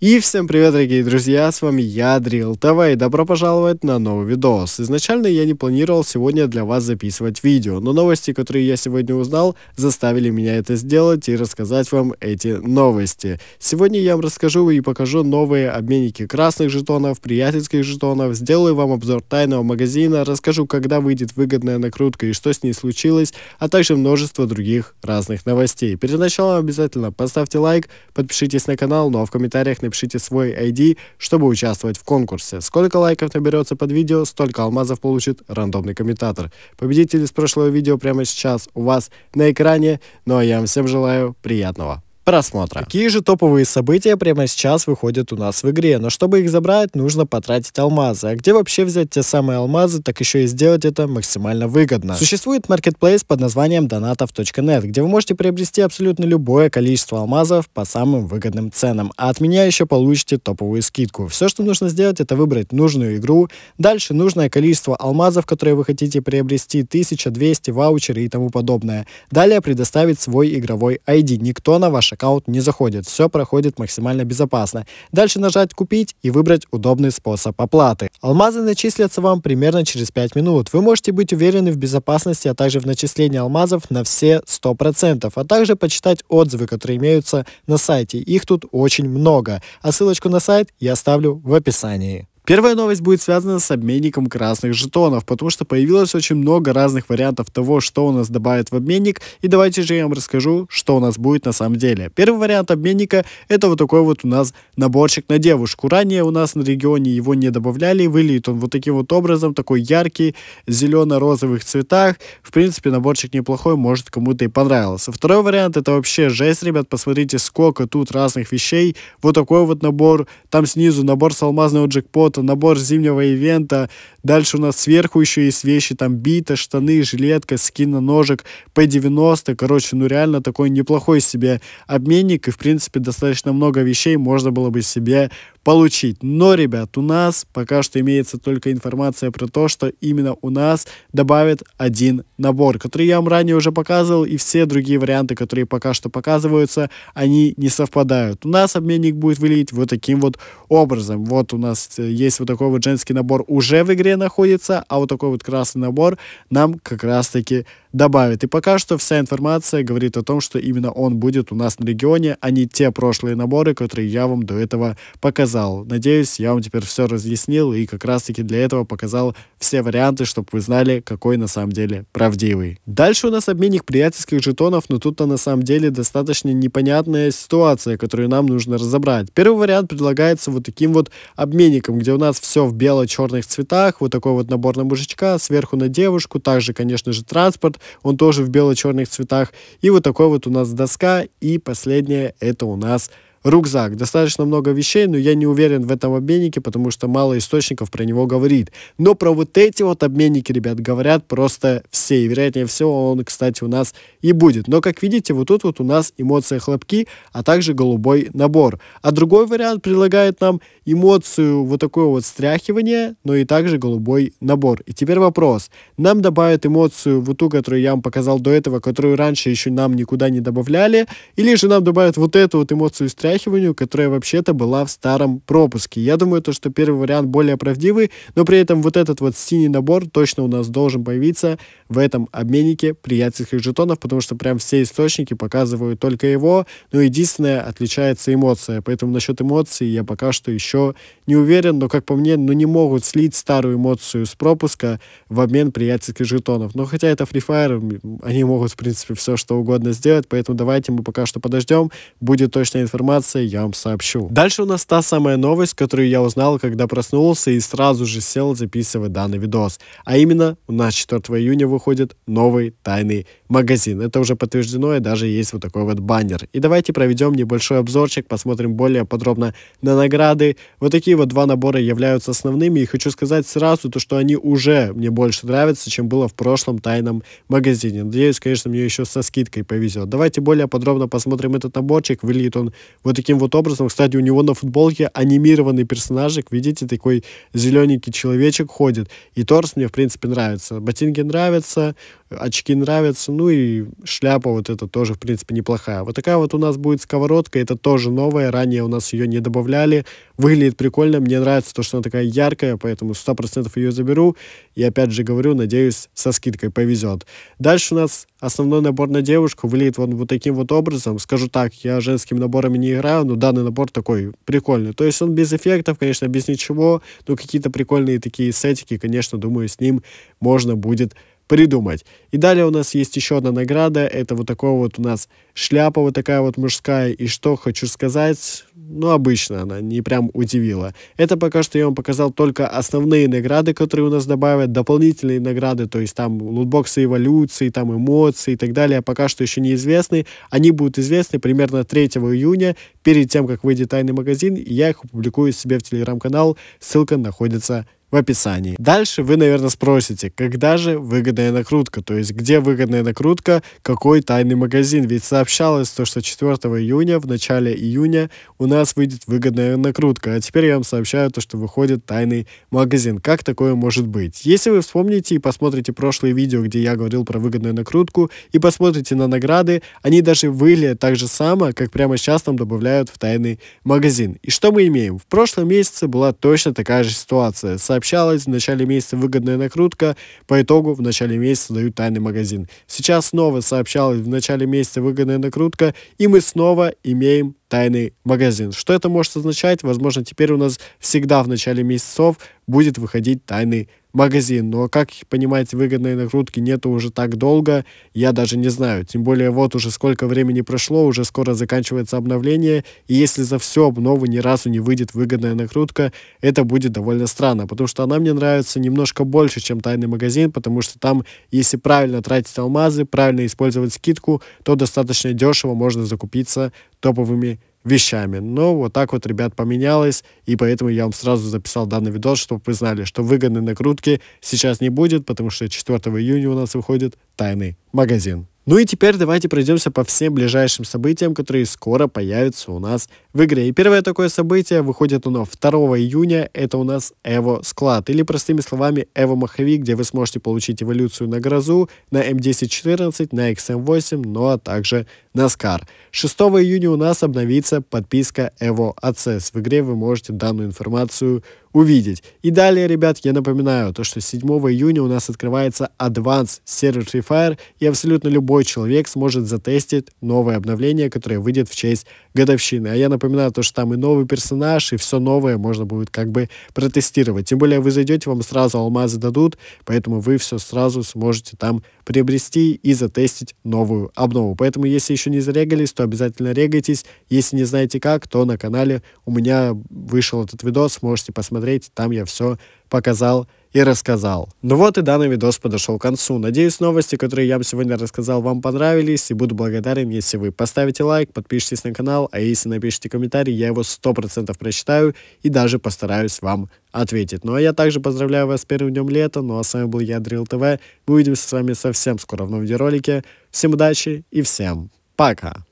И всем привет, дорогие друзья, с вами я, Дрил ТВ, и добро пожаловать на новый видос. Изначально я не планировал сегодня для вас записывать видео, но новости, которые я сегодня узнал, заставили меня это сделать и рассказать вам эти новости. Сегодня я вам расскажу и покажу новые обменники красных жетонов, приятельских жетонов, сделаю вам обзор тайного магазина, расскажу, когда выйдет выгодная накрутка и что с ней случилось, а также множество других разных новостей. Перед началом обязательно поставьте лайк, подпишитесь на канал, ну а в комментариях напишите свой ID, чтобы участвовать в конкурсе. Сколько лайков наберется под видео, столько алмазов получит рандомный комментатор. Победители с прошлого видео прямо сейчас у вас на экране. Ну а я вам всем желаю приятного просмотра. Какие же топовые события прямо сейчас выходят у нас в игре, но чтобы их забрать, нужно потратить алмазы. А где вообще взять те самые алмазы, так еще и сделать это максимально выгодно. Существует маркетплейс под названием donatov.net, где вы можете приобрести абсолютно любое количество алмазов по самым выгодным ценам, а от меня еще получите топовую скидку. Все, что нужно сделать, это выбрать нужную игру, дальше нужное количество алмазов, которые вы хотите приобрести, 1200, ваучеры и тому подобное. Далее предоставить свой игровой ID. Никто на ваш аккаунт не заходит. Все проходит максимально безопасно. Дальше нажать «Купить» и выбрать удобный способ оплаты. Алмазы начислятся вам примерно через 5 минут. Вы можете быть уверены в безопасности, а также в начислении алмазов на все 100%, а также почитать отзывы, которые имеются на сайте. Их тут очень много. А ссылочку на сайт я оставлю в описании. Первая новость будет связана с обменником красных жетонов, потому что появилось очень много разных вариантов того, что у нас добавят в обменник, и давайте же я вам расскажу, что у нас будет на самом деле. Первый вариант обменника это вот такой вот у нас наборчик на девушку. Ранее у нас на регионе его не добавляли, выглядит он вот таким вот образом, такой яркий, зелено-розовых цветах. В принципе, наборчик неплохой, может кому-то и понравился. Второй вариант это вообще жесть, ребят, посмотрите, сколько тут разных вещей. Вот такой вот набор, там снизу набор с алмазного джекпота, набор зимнего ивента, Дальше у нас сверху еще есть вещи, там бита, штаны, жилетка, скина ножек, P90. Короче, ну реально такой неплохой себе обменник. И, в принципе, достаточно много вещей можно было бы себе получить. Но, ребят, у нас пока что имеется только информация про то, что именно у нас добавят один набор, который я вам ранее уже показывал, и все другие варианты, которые пока что показываются, они не совпадают. У нас обменник будет выглядеть вот таким вот образом. Вот у нас э, есть вот такой вот женский набор уже в игре, находится, а вот такой вот красный набор нам как раз таки добавит. И пока что вся информация говорит о том, что именно он будет у нас на регионе, а не те прошлые наборы, которые я вам до этого показал. Надеюсь, я вам теперь все разъяснил и как раз-таки для этого показал все варианты, чтобы вы знали, какой на самом деле правдивый. Дальше у нас обменник приятельских жетонов, но тут то на самом деле достаточно непонятная ситуация, которую нам нужно разобрать. Первый вариант предлагается вот таким вот обменником, где у нас все в бело-черных цветах, вот такой вот набор на мужичка, сверху на девушку, также, конечно же, транспорт, он тоже в бело-черных цветах. И вот такой вот у нас доска. И последнее это у нас рюкзак. Достаточно много вещей, но я не уверен в этом обменнике, потому что мало источников про него говорит. Но про вот эти вот обменники, ребят, говорят просто все. И вероятнее всего он, кстати, у нас и будет. Но, как видите, вот тут вот у нас эмоция хлопки, а также голубой набор. А другой вариант предлагает нам эмоцию вот такое вот стряхивание, но и также голубой набор. И теперь вопрос. Нам добавят эмоцию вот ту, которую я вам показал до этого, которую раньше еще нам никуда не добавляли, или же нам добавят вот эту вот эмоцию стряхивания, встряхиванию, которая вообще-то была в старом пропуске. Я думаю, то, что первый вариант более правдивый, но при этом вот этот вот синий набор точно у нас должен появиться в этом обменнике приятельских жетонов, потому что прям все источники показывают только его, но ну, единственное, отличается эмоция. Поэтому насчет эмоций я пока что еще не уверен, но, как по мне, ну не могут слить старую эмоцию с пропуска в обмен приятельских жетонов. Но хотя это Free Fire, они могут, в принципе, все что угодно сделать, поэтому давайте мы пока что подождем, будет точная информация информация, я вам сообщу. Дальше у нас та самая новость, которую я узнал, когда проснулся и сразу же сел записывать данный видос. А именно, у нас 4 июня выходит новый тайный магазин. Это уже подтверждено и даже есть вот такой вот баннер. И давайте проведем небольшой обзорчик, посмотрим более подробно на награды. Вот такие вот два набора являются основными. И хочу сказать сразу то, что они уже мне больше нравятся, чем было в прошлом тайном магазине. Надеюсь, конечно, мне еще со скидкой повезет. Давайте более подробно посмотрим этот наборчик. Выглядит он вот таким вот образом, кстати, у него на футболке анимированный персонажик, видите, такой зелененький человечек ходит. И торс мне, в принципе, нравится. Ботинки нравятся, очки нравятся, ну и шляпа вот эта тоже, в принципе, неплохая. Вот такая вот у нас будет сковородка, это тоже новая, ранее у нас ее не добавляли, выглядит прикольно, мне нравится то, что она такая яркая, поэтому 100% ее заберу, и опять же говорю, надеюсь, со скидкой повезет. Дальше у нас основной набор на девушку выглядит вот, вот таким вот образом, скажу так, я женскими наборами не играю, но данный набор такой прикольный, то есть он без эффектов, конечно, без ничего, но какие-то прикольные такие сетики, конечно, думаю, с ним можно будет придумать. И далее у нас есть еще одна награда. Это вот такой вот у нас шляпа вот такая вот мужская. И что хочу сказать, ну, обычно она не прям удивила. Это пока что я вам показал только основные награды, которые у нас добавят, дополнительные награды, то есть там лутбоксы эволюции, там эмоции и так далее, пока что еще неизвестны. Они будут известны примерно 3 июня, перед тем, как выйдет тайный магазин, я их опубликую себе в телеграм-канал, ссылка находится в описании. Дальше вы, наверное, спросите, когда же выгодная накрутка, то есть где выгодная накрутка, какой тайный магазин, ведь сообщалось то, что 4 июня, в начале июня у нас выйдет выгодная накрутка, а теперь я вам сообщаю то, что выходит тайный магазин. Как такое может быть? Если вы вспомните и посмотрите прошлые видео, где я говорил про выгодную накрутку, и посмотрите на награды, они даже выли, так же само, как прямо сейчас нам добавляют в тайный магазин. И что мы имеем? В прошлом месяце была точно такая же ситуация сообщалось, в начале месяца выгодная накрутка, по итогу в начале месяца дают тайный магазин. Сейчас снова сообщалось, в начале месяца выгодная накрутка, и мы снова имеем тайный магазин. Что это может означать? Возможно, теперь у нас всегда в начале месяцев будет выходить тайный магазин. Но, как понимать выгодные нагрузки нету уже так долго, я даже не знаю. Тем более, вот уже сколько времени прошло, уже скоро заканчивается обновление, и если за всю обнову ни разу не выйдет выгодная накрутка, это будет довольно странно, потому что она мне нравится немножко больше, чем тайный магазин, потому что там, если правильно тратить алмазы, правильно использовать скидку, то достаточно дешево можно закупиться топовыми вещами. Но вот так вот, ребят, поменялось, и поэтому я вам сразу записал данный видос, чтобы вы знали, что выгодной накрутки сейчас не будет, потому что 4 июня у нас выходит тайный магазин. Ну и теперь давайте пройдемся по всем ближайшим событиям, которые скоро появятся у нас в игре. И первое такое событие, выходит оно 2 июня, это у нас Эво Склад, или простыми словами Эво Маховик, где вы сможете получить эволюцию на Грозу, на М1014, эм на XM8, эм ну а также на Скар. 6 июня у нас обновится подписка Эво Access. В игре вы можете данную информацию увидеть. И далее, ребят, я напоминаю, то, что 7 июня у нас открывается Advanced сервер Free Fire, и абсолютно любой человек сможет затестить новое обновление, которое выйдет в честь годовщины. А я напоминаю, то, что там и новый персонаж, и все новое можно будет как бы протестировать. Тем более вы зайдете, вам сразу алмазы дадут, поэтому вы все сразу сможете там приобрести и затестить новую обнову. Поэтому, если еще не зарегались, то обязательно регайтесь. Если не знаете как, то на канале у меня вышел этот видос, можете посмотреть посмотреть, там я все показал и рассказал. Ну вот и данный видос подошел к концу. Надеюсь, новости, которые я вам сегодня рассказал, вам понравились, и буду благодарен, если вы поставите лайк, подпишитесь на канал, а если напишите комментарий, я его 100% прочитаю и даже постараюсь вам ответить. Ну а я также поздравляю вас с первым днем лета, ну а с вами был я, Дрил ТВ. Мы увидимся с вами совсем скоро в новом видеоролике. Всем удачи и всем пока!